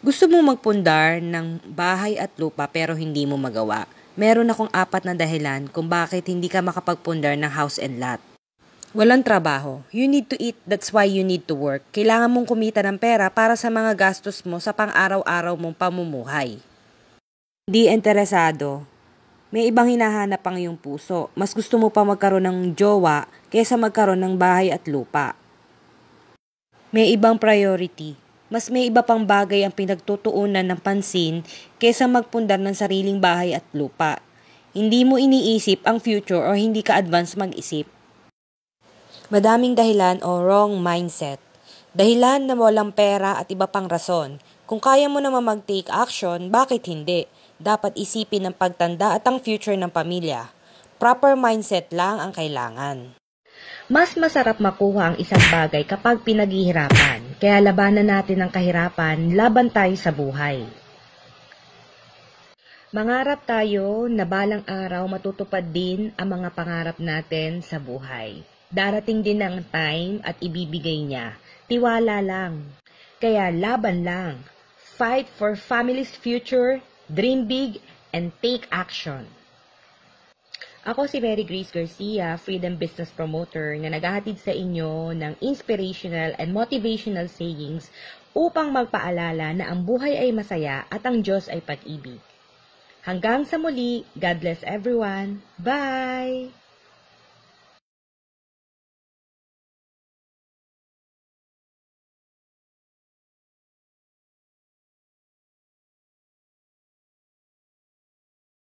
Gusto mo magpundar ng bahay at lupa pero hindi mo magawa. Meron akong apat na dahilan kung bakit hindi ka makapagpundar ng house and lot. Walang trabaho. You need to eat, that's why you need to work. Kailangan mong kumita ng pera para sa mga gastos mo sa pang-araw-araw mong pamumuhay. Di interesado. May ibang hinahanap ang iyong puso. Mas gusto mo pa magkaroon ng jowa kaysa magkaroon ng bahay at lupa. May ibang priority mas may iba pang bagay ang pinagtutuunan ng pansin kaysa magpundar ng sariling bahay at lupa. Hindi mo iniisip ang future o hindi ka advance mag-isip. Madaming dahilan o wrong mindset. Dahilan na walang pera at iba pang rason. Kung kaya mo naman mag-take action, bakit hindi? Dapat isipin ang pagtanda at ang future ng pamilya. Proper mindset lang ang kailangan. Mas masarap makuha ang isang bagay kapag pinaghihirapan. Kaya labanan natin ang kahirapan laban tayo sa buhay. Mangarap tayo na balang araw matutupad din ang mga pangarap natin sa buhay. Darating din ang time at ibibigay niya. Tiwala lang. Kaya laban lang. Fight for family's future, dream big, and take action. Ako si Mary Grace Garcia, Freedom Business Promoter, na naghahatid sa inyo ng inspirational and motivational sayings upang magpaalala na ang buhay ay masaya at ang Diyos ay pag-ibig. Hanggang sa muli, God bless everyone. Bye!